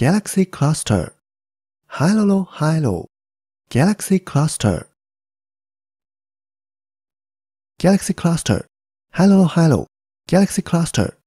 Galaxy Cluster Hilolo Hilo Galaxy Cluster Galaxy Cluster Hilolo Hilo Galaxy Cluster